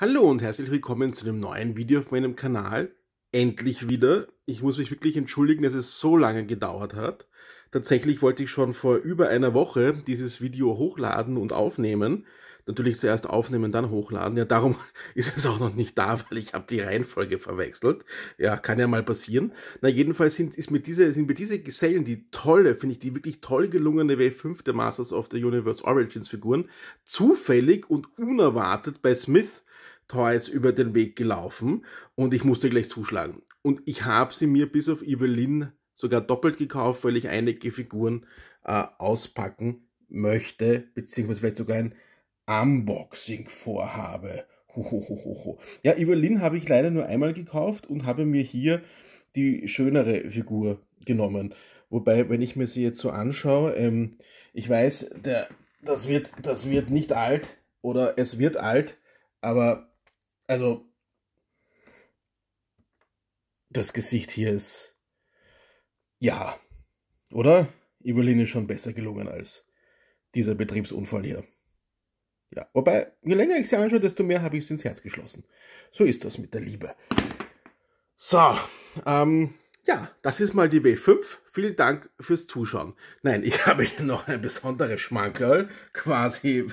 Hallo und herzlich willkommen zu einem neuen Video auf meinem Kanal. Endlich wieder. Ich muss mich wirklich entschuldigen, dass es so lange gedauert hat. Tatsächlich wollte ich schon vor über einer Woche dieses Video hochladen und aufnehmen. Natürlich zuerst aufnehmen, dann hochladen. Ja, darum ist es auch noch nicht da, weil ich habe die Reihenfolge verwechselt. Ja, kann ja mal passieren. Na, jedenfalls sind, ist mir diese, sind mir diese Gesellen, die tolle, finde ich, die wirklich toll gelungene W5 der Masters of the Universe Origins Figuren, zufällig und unerwartet bei Smith Toys über den Weg gelaufen und ich musste gleich zuschlagen. Und ich habe sie mir bis auf Evelyn sogar doppelt gekauft, weil ich einige Figuren äh, auspacken möchte, beziehungsweise vielleicht sogar ein Unboxing vorhabe. Hohohoho. Ja, Evelyn habe ich leider nur einmal gekauft und habe mir hier die schönere Figur genommen. Wobei, wenn ich mir sie jetzt so anschaue, ähm, ich weiß, der, das, wird, das wird nicht alt oder es wird alt, aber also, das Gesicht hier ist, ja, oder? Evelyn ist schon besser gelungen als dieser Betriebsunfall hier. Ja, wobei, je länger ich sie anschaue, desto mehr habe ich sie ins Herz geschlossen. So ist das mit der Liebe. So, ähm, ja, das ist mal die W5. Vielen Dank fürs Zuschauen. Nein, ich habe hier noch ein besonderes Schmankerl. Quasi,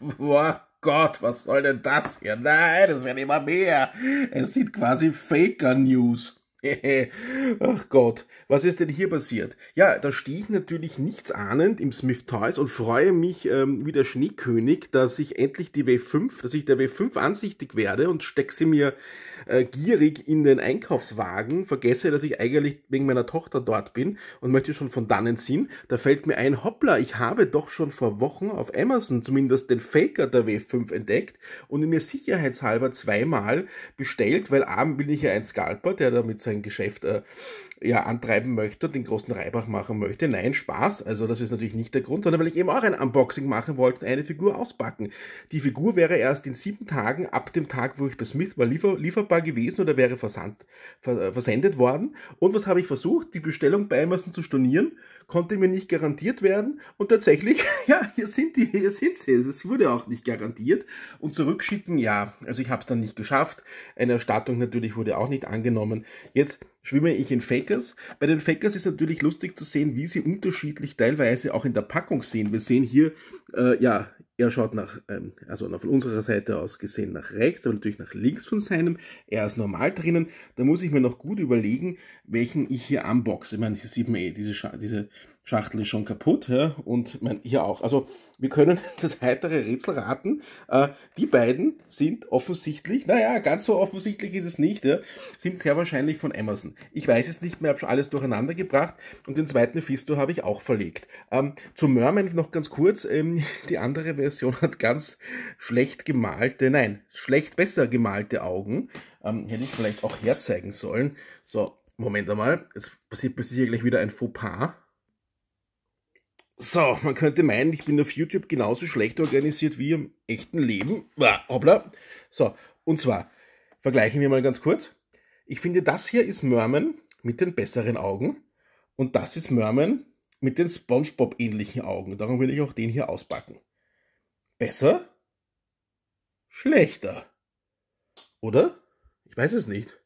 boah, Gott, was soll denn das hier? Nein, es werden immer mehr. Es sind quasi Faker News. Ach Gott, was ist denn hier passiert? Ja, da stehe ich natürlich nichts ahnend im Smith Toys und freue mich ähm, wie der Schneekönig, dass ich endlich die W5, dass ich der W5 ansichtig werde und stecke sie mir äh, gierig in den Einkaufswagen, vergesse, dass ich eigentlich wegen meiner Tochter dort bin und möchte schon von dannen ziehen. Da fällt mir ein, hoppla, ich habe doch schon vor Wochen auf Amazon zumindest den Faker der W5 entdeckt und mir sicherheitshalber zweimal bestellt, weil abend bin ich ja ein Scalper, der damit sein Geschäft äh, ja, antreiben möchte und den großen Reibach machen möchte. Nein, Spaß. Also das ist natürlich nicht der Grund, sondern weil ich eben auch ein Unboxing machen wollte und eine Figur auspacken. Die Figur wäre erst in sieben Tagen ab dem Tag, wo ich bei Smith war, liefer lieferbar gewesen oder wäre versandt, vers äh, versendet worden. Und was habe ich versucht? Die Bestellung bei Amazon zu stornieren, konnte mir nicht garantiert werden. Und tatsächlich, ja, hier sind die, hier sind sie. Also es wurde auch nicht garantiert. Und zurückschicken, ja, also ich habe es dann nicht geschafft. Eine Erstattung natürlich wurde auch nicht angenommen. Jetzt schwimme ich in Fakers. Bei den Fakers ist natürlich lustig zu sehen, wie sie unterschiedlich teilweise auch in der Packung sehen. Wir sehen hier, äh, ja, er schaut nach, ähm, also von unserer Seite aus gesehen nach rechts, aber natürlich nach links von seinem. Er ist normal drinnen. Da muss ich mir noch gut überlegen, welchen ich hier unboxe. Ich meine, hier sieht man eh, diese, Sch diese Schachtel ist schon kaputt. Ja? Und mein, hier auch. Also wir können das heitere Rätsel raten. Äh, die beiden sind offensichtlich, naja, ganz so offensichtlich ist es nicht, ja, sind sehr wahrscheinlich von Amazon. Ich weiß es nicht mehr, habe schon alles durcheinander gebracht und den zweiten Fisto habe ich auch verlegt. Ähm, zu Merman noch ganz kurz, ähm, die andere Version hat ganz schlecht gemalte, nein, schlecht besser gemalte Augen. Ähm, hätte ich vielleicht auch herzeigen sollen. So, Moment einmal, jetzt passiert bis hier gleich wieder ein Fauxpas. So, man könnte meinen, ich bin auf YouTube genauso schlecht organisiert wie im echten Leben. Hoppla. So, und zwar, vergleichen wir mal ganz kurz. Ich finde, das hier ist Merman mit den besseren Augen und das ist Merman mit den Spongebob-ähnlichen Augen. Darum will ich auch den hier auspacken. Besser? Schlechter. Oder? Ich weiß es nicht.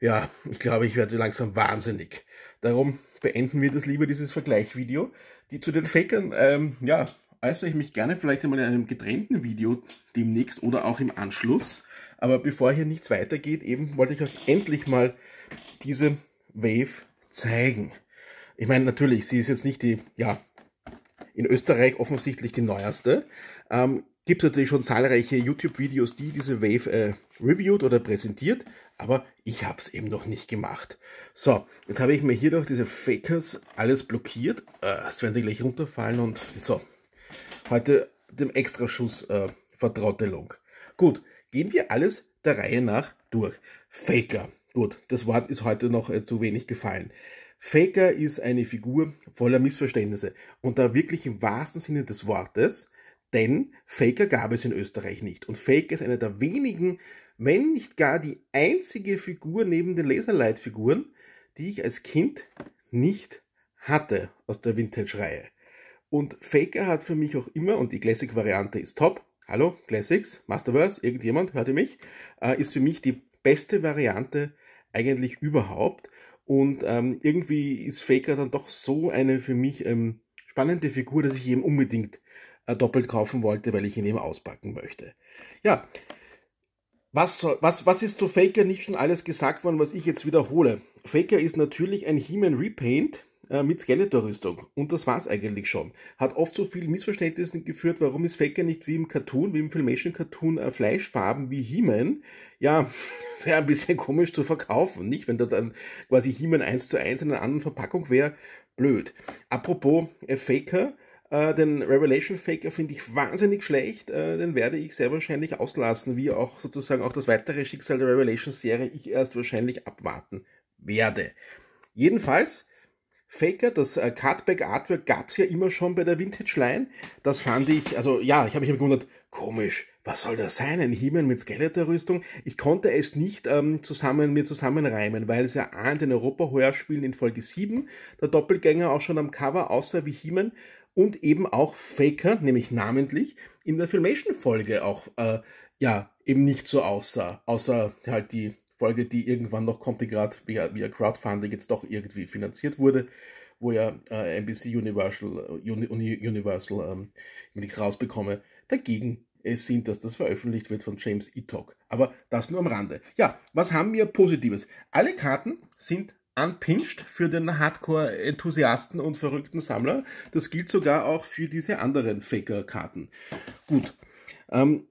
Ja, ich glaube, ich werde langsam wahnsinnig. Darum beenden wir das lieber, dieses Vergleichvideo. Die zu den Fakern, ähm, ja, äußere ich mich gerne vielleicht einmal in einem getrennten Video demnächst oder auch im Anschluss. Aber bevor hier nichts weitergeht, eben wollte ich euch endlich mal diese Wave zeigen. Ich meine, natürlich, sie ist jetzt nicht die, ja, in Österreich offensichtlich die neueste. Ähm, Gibt es natürlich schon zahlreiche YouTube-Videos, die diese Wave äh, reviewed oder präsentiert, aber ich habe es eben noch nicht gemacht. So, jetzt habe ich mir hier durch diese Fakers alles blockiert. Äh, jetzt werden sie gleich runterfallen und so. Heute dem Extraschuss äh, Vertrautelung. Gut, gehen wir alles der Reihe nach durch. Faker. Gut, das Wort ist heute noch äh, zu wenig gefallen. Faker ist eine Figur voller Missverständnisse und da wirklich im wahrsten Sinne des Wortes, denn Faker gab es in Österreich nicht. Und Faker ist einer der wenigen wenn nicht gar die einzige Figur neben den Laserlight-Figuren, die ich als Kind nicht hatte aus der Vintage-Reihe. Und Faker hat für mich auch immer, und die Classic-Variante ist top, hallo Classics, Masterverse, irgendjemand, hört ihr mich, äh, ist für mich die beste Variante eigentlich überhaupt. Und ähm, irgendwie ist Faker dann doch so eine für mich ähm, spannende Figur, dass ich eben unbedingt äh, doppelt kaufen wollte, weil ich ihn eben auspacken möchte. Ja, was, soll, was, was ist zu Faker nicht schon alles gesagt worden, was ich jetzt wiederhole? Faker ist natürlich ein He-Man Repaint äh, mit Skeletor-Rüstung. Und das war's eigentlich schon. Hat oft zu so vielen Missverständnissen geführt, warum ist Faker nicht wie im Cartoon, wie im Filmation-Cartoon äh, Fleischfarben wie He-Man? Ja, wäre ein bisschen komisch zu verkaufen, nicht? Wenn da dann quasi He-Man 1 zu 1 in einer anderen Verpackung wäre, blöd. Apropos äh, Faker, äh, den Revelation Faker finde ich wahnsinnig schlecht. Äh, den werde ich sehr wahrscheinlich auslassen, wie auch sozusagen auch das weitere Schicksal der Revelation Serie ich erst wahrscheinlich abwarten werde. Jedenfalls, Faker, das äh, Cardback Artwork gab es ja immer schon bei der Vintage Line. Das fand ich, also ja, ich habe mich immer gewundert, komisch, was soll das sein? Ein Himmel mit Skeletor-Rüstung? Ich konnte es nicht ähm, zusammen, mir zusammenreimen, weil es ja ahnt, in Europa-Heuer-Spielen in Folge 7 der Doppelgänger auch schon am Cover aussah wie Himen und eben auch Faker, nämlich namentlich in der Filmation-Folge auch, äh, ja, eben nicht so aussah. Außer halt die Folge, die irgendwann noch kommt, die gerade via, via Crowdfunding jetzt doch irgendwie finanziert wurde, wo ja äh, NBC Universal, äh, Uni, Universal, ähm, wenn rausbekomme, dagegen es äh, sind, dass das veröffentlicht wird von James E. Talk. Aber das nur am Rande. Ja, was haben wir Positives? Alle Karten sind anpinscht für den Hardcore-Enthusiasten und verrückten Sammler. Das gilt sogar auch für diese anderen Faker-Karten. Gut. Ähm,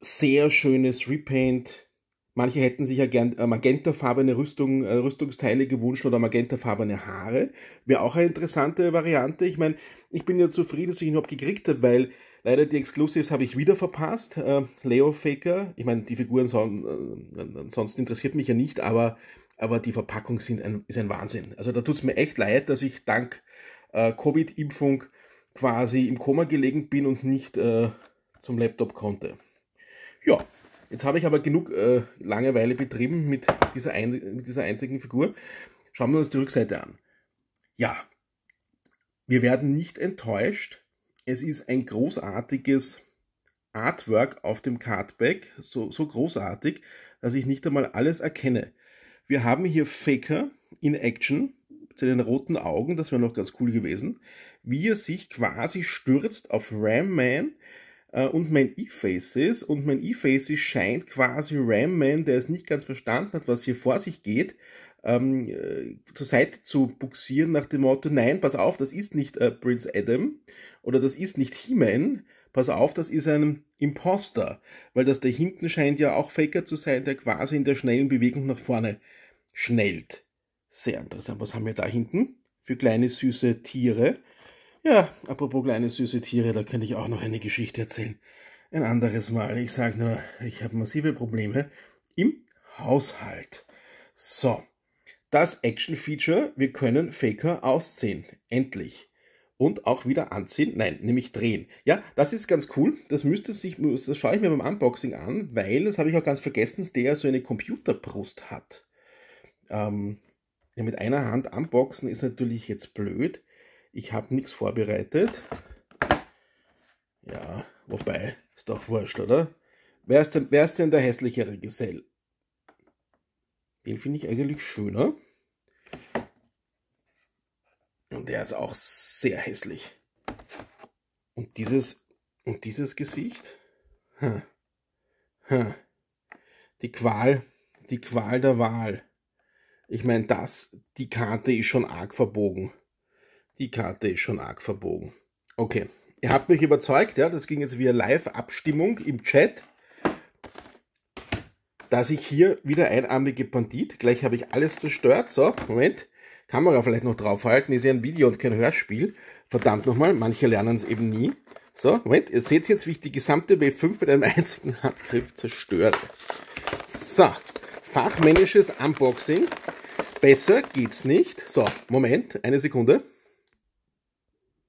sehr schönes Repaint. Manche hätten sich ja gern äh, magentafarbene Rüstung, äh, Rüstungsteile gewünscht oder magentafarbene Haare. Wäre auch eine interessante Variante. Ich meine, ich bin ja zufrieden, dass ich ihn überhaupt gekriegt habe, weil leider die Exclusives habe ich wieder verpasst. Äh, Leo Faker, ich meine, die Figuren son, äh, sonst interessiert mich ja nicht, aber aber die Verpackung sind ein, ist ein Wahnsinn. Also da tut es mir echt leid, dass ich dank äh, Covid-Impfung quasi im Koma gelegen bin und nicht äh, zum Laptop konnte. Ja, jetzt habe ich aber genug äh, Langeweile betrieben mit dieser, ein, mit dieser einzigen Figur. Schauen wir uns die Rückseite an. Ja, wir werden nicht enttäuscht. Es ist ein großartiges Artwork auf dem Cardback, so, so großartig, dass ich nicht einmal alles erkenne. Wir haben hier Faker in Action zu den roten Augen, das wäre noch ganz cool gewesen, wie er sich quasi stürzt auf Ram Man äh, und mein E-Faces und mein E-Faces scheint quasi Ram Man, der es nicht ganz verstanden hat, was hier vor sich geht, ähm, äh, zur Seite zu buxieren nach dem Motto, nein, pass auf, das ist nicht äh, Prince Adam oder das ist nicht He-Man, pass auf, das ist ein Imposter, weil das da hinten scheint ja auch Faker zu sein, der quasi in der schnellen Bewegung nach vorne schnellt. Sehr interessant. Was haben wir da hinten? Für kleine süße Tiere. Ja, apropos kleine süße Tiere, da könnte ich auch noch eine Geschichte erzählen. Ein anderes Mal. Ich sage nur, ich habe massive Probleme im Haushalt. So, das Action-Feature, wir können Faker ausziehen. Endlich und auch wieder anziehen, nein, nämlich drehen. Ja, das ist ganz cool. Das müsste sich, das schaue ich mir beim Unboxing an, weil das habe ich auch ganz vergessen, der so eine Computerbrust hat. Ähm, ja, mit einer Hand anboxen ist natürlich jetzt blöd. Ich habe nichts vorbereitet. Ja, wobei, ist doch wurscht, oder? Wer ist denn, wer ist denn der hässlichere Gesell? Den finde ich eigentlich schöner. Und der ist auch sehr hässlich. Und dieses, und dieses Gesicht? Ha. Hm. Ha. Hm. Die Qual, die Qual der Wahl. Ich meine, das, die Karte ist schon arg verbogen. Die Karte ist schon arg verbogen. Okay, ihr habt mich überzeugt, ja, das ging jetzt via Live-Abstimmung im Chat, dass ich hier wieder einarmige Bandit, gleich habe ich alles zerstört, so, Moment, Kamera vielleicht noch draufhalten, ist ja ein Video und kein Hörspiel, verdammt nochmal, manche lernen es eben nie. So, Moment, ihr seht jetzt, wie ich die gesamte B5 mit einem einzigen Handgriff zerstöre. So, fachmännisches Unboxing. Besser geht's nicht. So, Moment, eine Sekunde.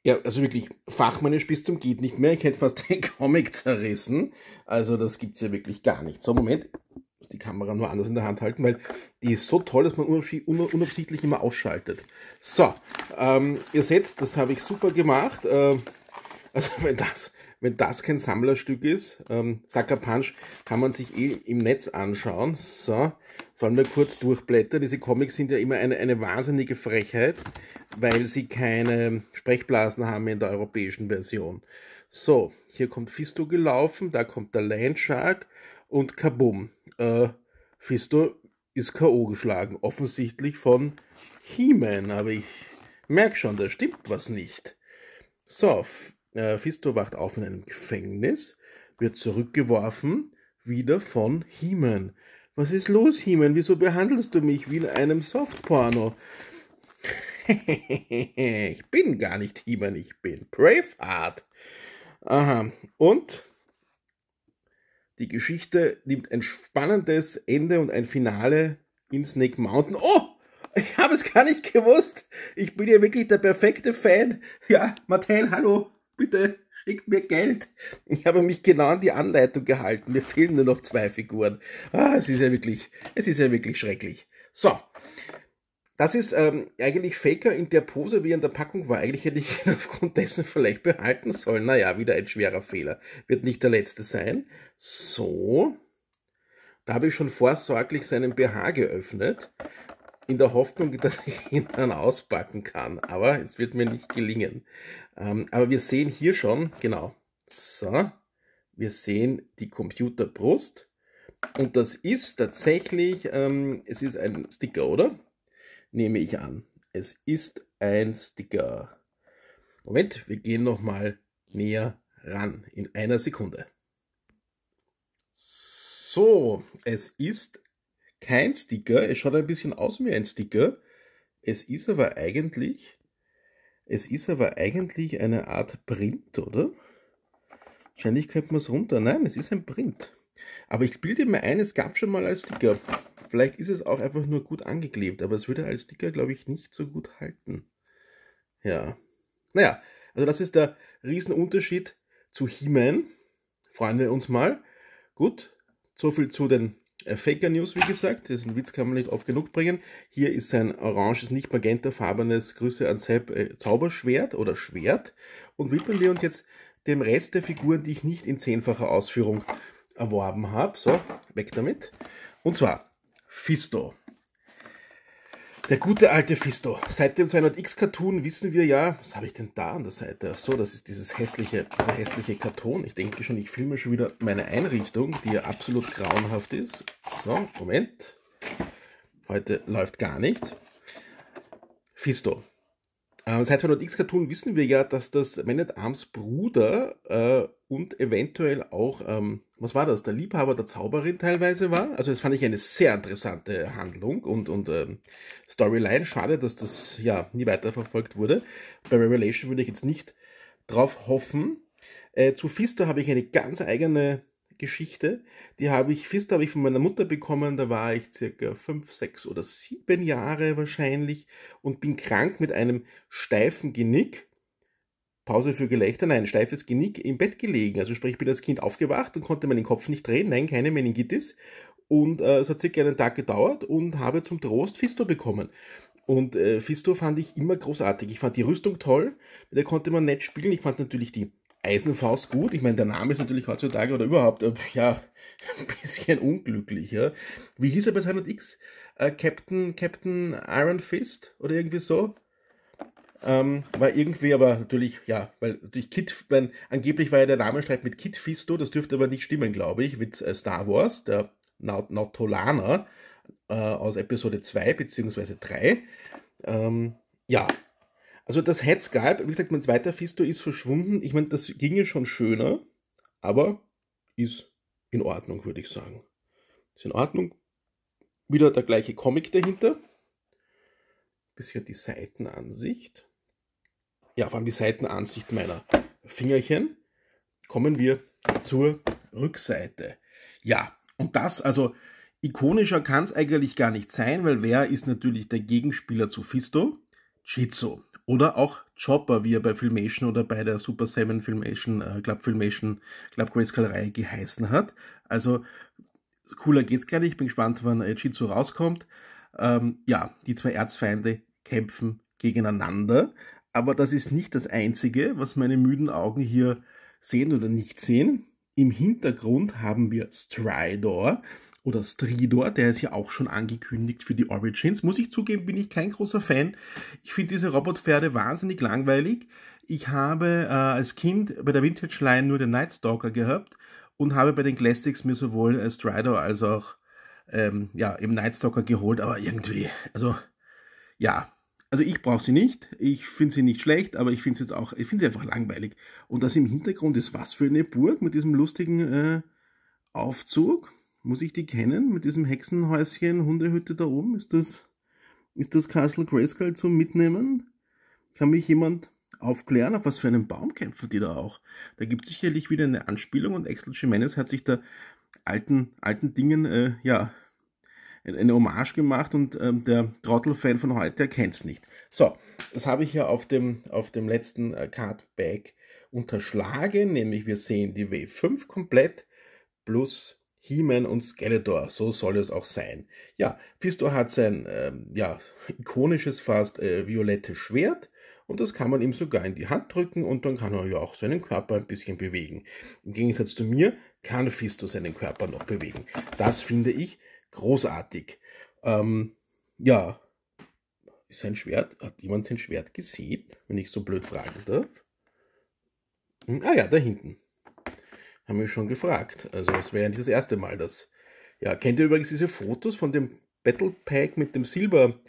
Ja, also wirklich fachmännisch bis zum geht nicht mehr. Ich hätte fast den Comic zerrissen. Also das gibt's ja wirklich gar nicht. So, Moment. Ich muss die Kamera nur anders in der Hand halten, weil die ist so toll, dass man unabsichtlich immer ausschaltet. So, ähm, ihr seht, das habe ich super gemacht. Ähm, also wenn das, wenn das kein Sammlerstück ist, ähm, Sucker Punch kann man sich eh im Netz anschauen. So, vor wir kurz durchblättern. Diese Comics sind ja immer eine, eine wahnsinnige Frechheit, weil sie keine Sprechblasen haben in der europäischen Version. So, hier kommt Fisto gelaufen, da kommt der Landshark und Kabum. Äh, Fisto ist K.O. geschlagen, offensichtlich von He-Man, aber ich merke schon, da stimmt was nicht. So, äh, Fisto wacht auf in einem Gefängnis, wird zurückgeworfen, wieder von He-Man. Was ist los, Hiemen? Wieso behandelst du mich wie in einem Softporno? ich bin gar nicht Hiemen, ich bin Braveheart. Aha, und die Geschichte nimmt ein spannendes Ende und ein Finale in Snake Mountain. Oh! Ich habe es gar nicht gewusst. Ich bin ja wirklich der perfekte Fan. Ja, Martin, hallo, bitte schickt mir Geld. Ich habe mich genau an die Anleitung gehalten. Mir fehlen nur noch zwei Figuren. Ah, es ist ja wirklich, es ist ja wirklich schrecklich. So. Das ist ähm, eigentlich Faker in der Pose, wie er in der Packung war. Eigentlich hätte ich ihn aufgrund dessen vielleicht behalten sollen. Naja, wieder ein schwerer Fehler. Wird nicht der letzte sein. So. Da habe ich schon vorsorglich seinen BH geöffnet in der Hoffnung, dass ich ihn dann auspacken kann. Aber es wird mir nicht gelingen. Ähm, aber wir sehen hier schon, genau, so, wir sehen die Computerbrust. Und das ist tatsächlich, ähm, es ist ein Sticker, oder? Nehme ich an. Es ist ein Sticker. Moment, wir gehen nochmal näher ran in einer Sekunde. So, es ist kein Sticker. Es schaut ein bisschen aus wie ein Sticker. Es ist aber eigentlich, es ist aber eigentlich eine Art Print, oder? Wahrscheinlich könnte man es runter. Nein, es ist ein Print. Aber ich bilde mir ein, es gab schon mal als Sticker. Vielleicht ist es auch einfach nur gut angeklebt, aber es würde als Sticker, glaube ich, nicht so gut halten. Ja. Naja, also das ist der Riesenunterschied zu He-Man. Freuen wir uns mal. Gut, so viel zu den äh, Faker News, wie gesagt, diesen Witz kann man nicht oft genug bringen. Hier ist sein oranges, nicht magentafarbenes Grüße an Sepp äh, Zauberschwert oder Schwert. Und widmen wir uns jetzt dem Rest der Figuren, die ich nicht in zehnfacher Ausführung erworben habe. So, weg damit. Und zwar Fisto. Der gute alte Fisto. Seit dem 200X-Cartoon wissen wir ja, was habe ich denn da an der Seite? Ach so, das ist dieses hässliche, dieser hässliche Karton. Ich denke schon, ich filme schon wieder meine Einrichtung, die ja absolut grauenhaft ist. So, Moment. Heute läuft gar nichts. Fisto. Äh, seit 200X-Cartoon wissen wir ja, dass das Man at Arms Bruder äh, und eventuell auch, ähm, was war das, der Liebhaber der Zauberin teilweise war. Also das fand ich eine sehr interessante Handlung und, und ähm, Storyline. Schade, dass das ja nie weiterverfolgt wurde. Bei Revelation würde ich jetzt nicht drauf hoffen. Äh, zu Fisto habe ich eine ganz eigene Geschichte. Die habe ich, Fisto habe ich von meiner Mutter bekommen, da war ich circa fünf, sechs oder sieben Jahre wahrscheinlich und bin krank mit einem steifen Genick Pause für Gelächter, nein, steifes Genick im Bett gelegen. Also sprich, ich bin als Kind aufgewacht und konnte meinen Kopf nicht drehen, nein, keine Meningitis. Und äh, es hat circa einen Tag gedauert und habe zum Trost Fisto bekommen. Und äh, Fisto fand ich immer großartig. Ich fand die Rüstung toll, mit der konnte man nett spielen. Ich fand natürlich die Eisenfaust gut. Ich meine, der Name ist natürlich heutzutage oder überhaupt, äh, ja, ein bisschen unglücklich. Ja. Wie hieß er bei 100X? Äh, Captain, Captain Iron Fist oder irgendwie so? Ähm, war irgendwie aber natürlich, ja, weil natürlich Kit, wenn, angeblich war ja der Namensstreit mit Kit Fisto, das dürfte aber nicht stimmen, glaube ich, mit äh, Star Wars, der Nautolana äh, aus Episode 2 bzw. 3. Ähm, ja, also das Head Skype, wie gesagt, mein zweiter Fisto ist verschwunden. Ich meine, das ginge schon schöner, aber ist in Ordnung, würde ich sagen. Ist in Ordnung. Wieder der gleiche Comic dahinter. Bisschen die Seitenansicht ja, vor allem die Seitenansicht meiner Fingerchen, kommen wir zur Rückseite. Ja, und das, also ikonischer kann es eigentlich gar nicht sein, weil wer ist natürlich der Gegenspieler zu Fisto? Chizo. Oder auch Chopper, wie er bei Filmation oder bei der Super Seven Filmation, äh, Club Filmation, Club Grayscale-Reihe geheißen hat. Also cooler geht's gar nicht. Bin gespannt, wann äh, Chizo rauskommt. Ähm, ja, die zwei Erzfeinde kämpfen gegeneinander. Aber das ist nicht das Einzige, was meine müden Augen hier sehen oder nicht sehen. Im Hintergrund haben wir Stridor oder Stridor, der ist ja auch schon angekündigt für die Origins. Muss ich zugeben, bin ich kein großer Fan. Ich finde diese Robotpferde wahnsinnig langweilig. Ich habe äh, als Kind bei der Vintage Line nur den Night Stalker gehabt und habe bei den Classics mir sowohl äh, Stridor als auch ähm, ja, im Night Stalker geholt, aber irgendwie, also ja, also ich brauche sie nicht, ich finde sie nicht schlecht, aber ich finde sie jetzt auch, ich finde sie einfach langweilig. Und das im Hintergrund ist was für eine Burg mit diesem lustigen äh, Aufzug. Muss ich die kennen? Mit diesem Hexenhäuschen, Hundehütte da oben? Ist das, ist das Castle Grayskull zum Mitnehmen? Kann mich jemand aufklären, auf was für einen Baum kämpfen die da auch? Da gibt es sicherlich wieder eine Anspielung und Axel Jimenez hat sich da alten, alten Dingen, äh, ja, eine Hommage gemacht und ähm, der Trottel-Fan von heute erkennt es nicht. So, das habe ich ja auf dem, auf dem letzten äh, Cardback unterschlagen, nämlich wir sehen die W5 komplett plus He-Man und Skeletor, so soll es auch sein. Ja, Fisto hat sein ähm, ja, ikonisches, fast äh, violettes Schwert und das kann man ihm sogar in die Hand drücken und dann kann er ja auch seinen Körper ein bisschen bewegen. Im Gegensatz zu mir kann Fisto seinen Körper noch bewegen. Das finde ich Großartig. Ähm, ja, ist sein Schwert, hat jemand sein Schwert gesehen, wenn ich so blöd fragen darf? Hm, ah ja, da hinten. Haben wir schon gefragt. Also es wäre ja nicht das erste Mal, dass... Ja, kennt ihr übrigens diese Fotos von dem Battle Pack mit dem Silber...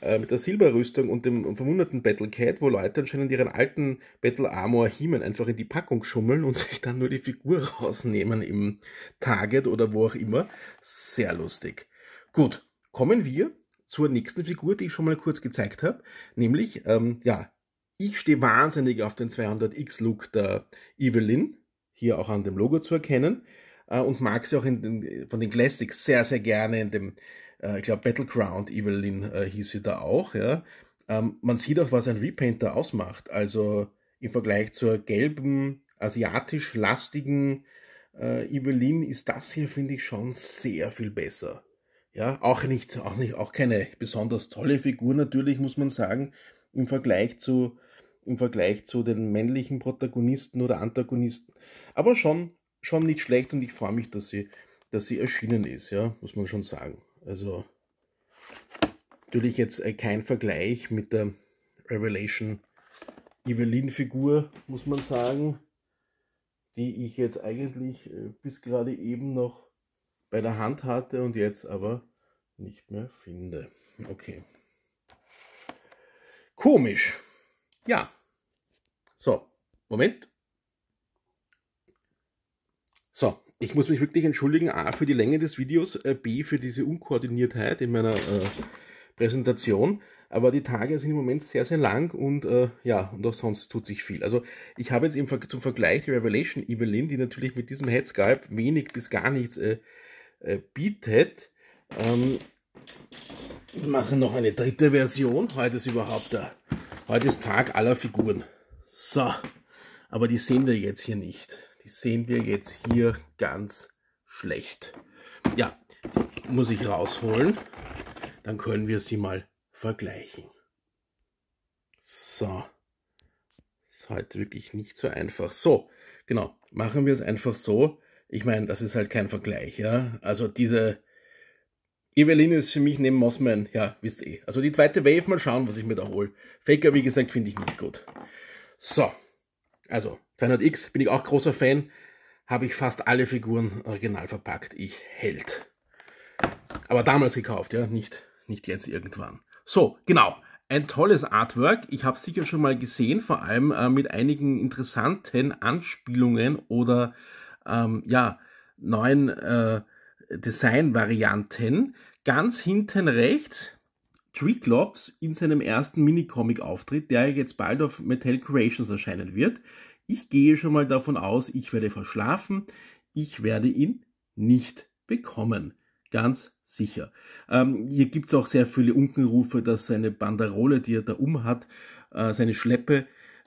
Äh, mit der Silberrüstung und dem verwunderten Battle Cat, wo Leute anscheinend ihren alten Battle Armor Hemen einfach in die Packung schummeln und sich dann nur die Figur rausnehmen im Target oder wo auch immer. Sehr lustig. Gut, kommen wir zur nächsten Figur, die ich schon mal kurz gezeigt habe, nämlich, ähm, ja, ich stehe wahnsinnig auf den 200X-Look der Evelyn, hier auch an dem Logo zu erkennen, äh, und mag sie auch in den, von den Classics sehr, sehr gerne in dem äh, ich glaube Battleground Evelyn äh, hieß sie da auch, ja. Ähm, man sieht auch, was ein Repainter ausmacht. Also im Vergleich zur gelben, asiatisch lastigen äh, Evelyn ist das hier, finde ich, schon sehr viel besser. Ja, auch nicht, auch nicht, auch keine besonders tolle Figur natürlich, muss man sagen, im Vergleich zu, im Vergleich zu den männlichen Protagonisten oder Antagonisten. Aber schon, schon nicht schlecht und ich freue mich, dass sie, dass sie erschienen ist, ja, muss man schon sagen. Also natürlich jetzt äh, kein Vergleich mit der Revelation Evelyn-Figur, muss man sagen, die ich jetzt eigentlich äh, bis gerade eben noch bei der Hand hatte und jetzt aber nicht mehr finde. Okay. Komisch. Ja. So, Moment. So, ich muss mich wirklich entschuldigen, a, für die Länge des Videos, äh, b, für diese Unkoordiniertheit in meiner äh, Präsentation. Aber die Tage sind im Moment sehr, sehr lang und äh, ja, und auch sonst tut sich viel. Also ich habe jetzt im eben zum Vergleich die Revelation Evelyn, die natürlich mit diesem Headscalp wenig bis gar nichts äh, äh, bietet. Ähm, wir machen noch eine dritte Version. Heute ist überhaupt der, heute ist Tag aller Figuren. So, aber die sehen wir jetzt hier nicht. Die sehen wir jetzt hier ganz schlecht. Ja, muss ich rausholen. Dann können wir sie mal vergleichen. So. Ist heute halt wirklich nicht so einfach. So, genau. Machen wir es einfach so. Ich meine, das ist halt kein Vergleich, ja. Also diese Eveline ist für mich neben Mossman, ja, wisst ihr eh. Also die zweite Wave, mal schauen, was ich mir da hole. Faker, wie gesagt, finde ich nicht gut. So, also 300X bin ich auch großer Fan, habe ich fast alle Figuren original verpackt. Ich Held. Aber damals gekauft, ja, nicht, nicht jetzt irgendwann. So, genau. Ein tolles Artwork. Ich habe es sicher schon mal gesehen, vor allem äh, mit einigen interessanten Anspielungen oder ähm, ja, neuen äh, Designvarianten. Ganz hinten rechts Triclops in seinem ersten Minicomic-Auftritt, der jetzt bald auf Metal Creations erscheinen wird. Ich gehe schon mal davon aus, ich werde verschlafen, ich werde ihn nicht bekommen. Ganz sicher. Ähm, hier gibt es auch sehr viele Unkenrufe, dass seine Banderole, die er da umhat, äh, seine Schleppe,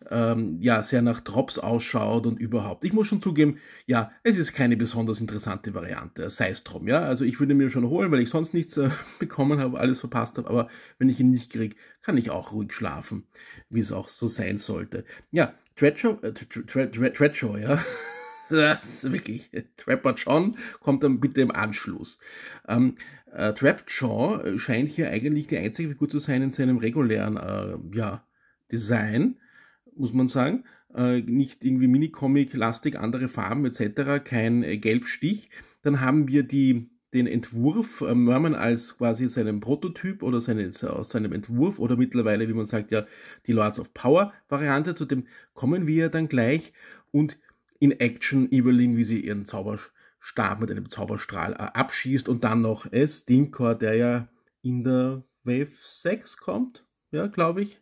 ähm, ja, sehr nach Drops ausschaut und überhaupt. Ich muss schon zugeben, ja, es ist keine besonders interessante Variante, sei es drum, ja. Also ich würde mir schon holen, weil ich sonst nichts äh, bekommen habe, alles verpasst habe, aber wenn ich ihn nicht kriege, kann ich auch ruhig schlafen, wie es auch so sein sollte. Ja, Treadshaw, äh, ja. Das ist wirklich. Trapper John kommt dann bitte im Anschluss. Ähm, äh, Trap John scheint hier eigentlich die einzige Figur zu sein in seinem regulären äh, ja, Design muss man sagen. Äh, nicht irgendwie Minicomic-lastig, andere Farben etc., kein äh, Gelbstich. Dann haben wir die, den Entwurf, äh, Merman als quasi seinen Prototyp oder seine, aus seinem Entwurf oder mittlerweile, wie man sagt, ja, die Lords of Power-Variante. Zu dem kommen wir dann gleich. Und in Action Evelyn, wie sie ihren Zauberstab mit einem Zauberstrahl äh, abschießt. Und dann noch äh, Stinkor, der ja in der Wave 6 kommt, ja, glaube ich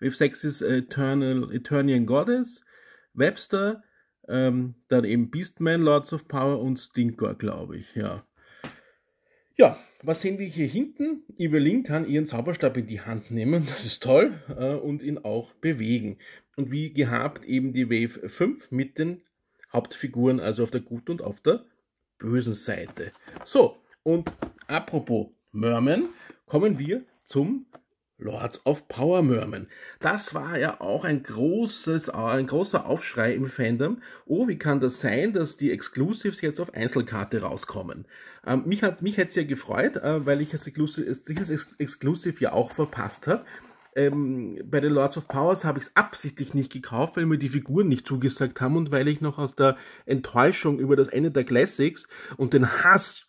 With Sex is Eternal, Eternian Goddess, Webster, ähm, dann eben Beastman, Lords of Power und Stinkor, glaube ich, ja. Ja, was sehen wir hier hinten? Evelyn kann ihren Zauberstab in die Hand nehmen, das ist toll, äh, und ihn auch bewegen. Und wie gehabt eben die Wave 5 mit den Hauptfiguren, also auf der guten und auf der bösen Seite. So, und apropos Merman, kommen wir zum Lords of Power Merman. Das war ja auch ein großes, ein großer Aufschrei im Fandom. Oh, wie kann das sein, dass die Exclusives jetzt auf Einzelkarte rauskommen? Ähm, mich hat mich hätte es ja gefreut, äh, weil ich das Exclusive, dieses Ex Exclusive ja auch verpasst habe. Ähm, bei den Lords of Powers habe ich es absichtlich nicht gekauft, weil mir die Figuren nicht zugesagt haben und weil ich noch aus der Enttäuschung über das Ende der Classics und den Hass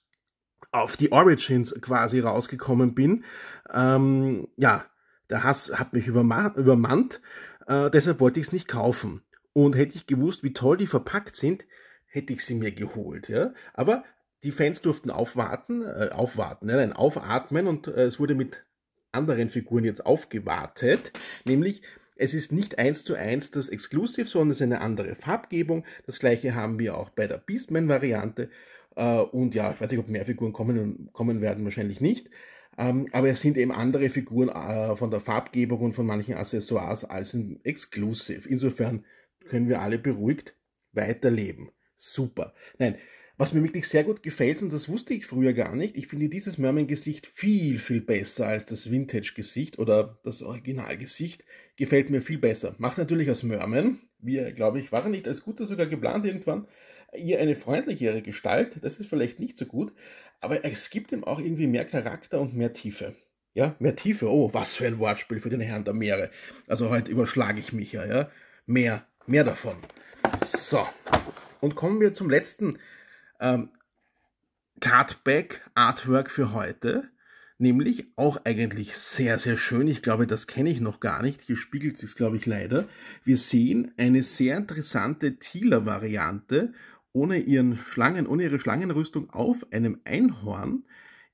auf die Origins quasi rausgekommen bin, ähm, ja, der Hass hat mich überma übermannt, äh, deshalb wollte ich es nicht kaufen. Und hätte ich gewusst, wie toll die verpackt sind, hätte ich sie mir geholt. Ja? Aber die Fans durften aufwarten, äh, aufwarten, ja, nein, aufatmen und äh, es wurde mit anderen Figuren jetzt aufgewartet, nämlich es ist nicht eins zu eins das Exclusive, sondern es ist eine andere Farbgebung. Das gleiche haben wir auch bei der Beastman-Variante äh, und ja, ich weiß nicht, ob mehr Figuren kommen, kommen werden, wahrscheinlich nicht. Ähm, aber es sind eben andere Figuren äh, von der Farbgebung und von manchen Accessoires als in Exclusive. Insofern können wir alle beruhigt weiterleben. Super. Nein, was mir wirklich sehr gut gefällt, und das wusste ich früher gar nicht, ich finde dieses Merman-Gesicht viel, viel besser als das Vintage-Gesicht oder das Originalgesicht. Gefällt mir viel besser. Macht natürlich aus Merman. Wir, glaube ich, waren nicht als Guter sogar geplant irgendwann ihr eine freundlichere Gestalt, das ist vielleicht nicht so gut, aber es gibt ihm auch irgendwie mehr Charakter und mehr Tiefe. Ja, mehr Tiefe, oh, was für ein Wortspiel für den Herrn der Meere. Also heute überschlage ich mich ja, ja. Mehr, mehr davon. So, und kommen wir zum letzten ähm, Cardback Artwork für heute. Nämlich auch eigentlich sehr, sehr schön. Ich glaube, das kenne ich noch gar nicht. Hier spiegelt sich, glaube ich, leider. Wir sehen eine sehr interessante Thieler-Variante ohne, ihren Schlangen, ohne ihre Schlangenrüstung auf einem Einhorn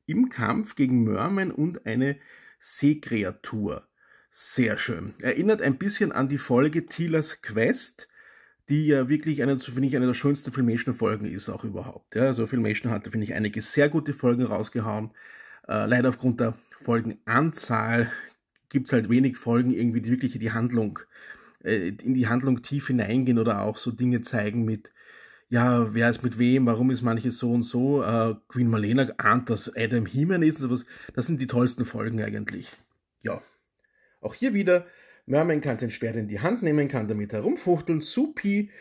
im Kampf gegen Mörmen und eine Seekreatur. Sehr schön. Erinnert ein bisschen an die Folge Thielers Quest, die ja wirklich eine, finde ich, eine der schönsten Filmation-Folgen ist auch überhaupt. Ja, also Filmation hatte, finde ich, einige sehr gute Folgen rausgehauen. Äh, leider aufgrund der Folgenanzahl gibt es halt wenig Folgen irgendwie, die wirklich die Handlung, äh, in die Handlung tief hineingehen oder auch so Dinge zeigen mit ja, wer ist mit wem, warum ist manches so und so, äh, Queen Marlena ahnt, dass Adam Heeman ist und sowas. Das sind die tollsten Folgen eigentlich. Ja. Auch hier wieder, Merman kann sein Schwert in die Hand nehmen, kann damit herumfuchteln, supi.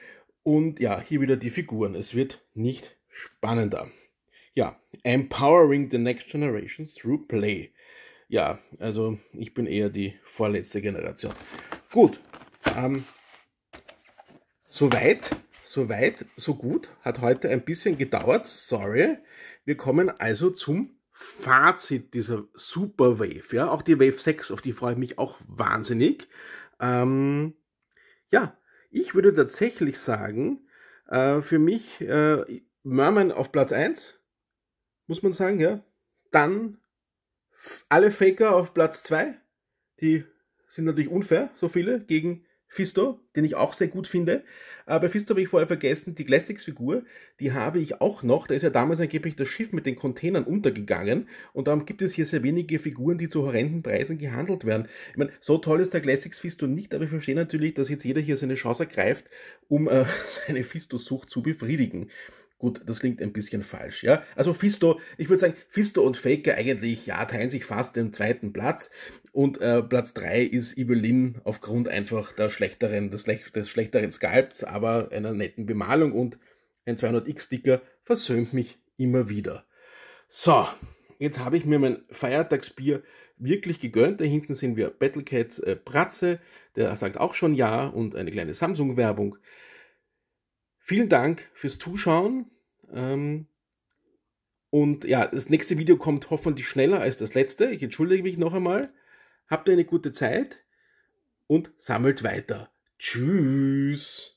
Und ja, hier wieder die Figuren. Es wird nicht spannender. Ja, Empowering the Next Generation through Play. Ja, also ich bin eher die vorletzte Generation. Gut, ähm, soweit so weit, so gut. Hat heute ein bisschen gedauert. Sorry. Wir kommen also zum Fazit dieser Super Wave. Ja, auch die Wave 6, auf die freue ich mich auch wahnsinnig. Ähm, ja, ich würde tatsächlich sagen, äh, für mich äh, Merman auf Platz 1, muss man sagen, ja. Dann alle Faker auf Platz 2, die sind natürlich unfair, so viele, gegen Fisto, den ich auch sehr gut finde. Aber Fisto habe ich vorher vergessen, die Classics-Figur, die habe ich auch noch. Da ist ja damals angeblich das Schiff mit den Containern untergegangen. Und darum gibt es hier sehr wenige Figuren, die zu horrenden Preisen gehandelt werden. Ich meine, so toll ist der Classics Fisto nicht, aber ich verstehe natürlich, dass jetzt jeder hier seine Chance ergreift, um äh, seine Fisto-Sucht zu befriedigen. Gut, das klingt ein bisschen falsch, ja. Also Fisto, ich würde sagen, Fisto und Faker eigentlich, ja, teilen sich fast den zweiten Platz. Und äh, Platz 3 ist Evelyn aufgrund einfach der schlechteren, des, des schlechteren Skalps, aber einer netten Bemalung und ein 200x-Sticker versöhnt mich immer wieder. So, jetzt habe ich mir mein Feiertagsbier wirklich gegönnt. Da hinten sehen wir Battlecats äh, Pratze, der sagt auch schon Ja und eine kleine Samsung-Werbung. Vielen Dank fürs Zuschauen. Ähm, und ja, das nächste Video kommt hoffentlich schneller als das letzte. Ich entschuldige mich noch einmal. Habt ihr eine gute Zeit und sammelt weiter. Tschüss.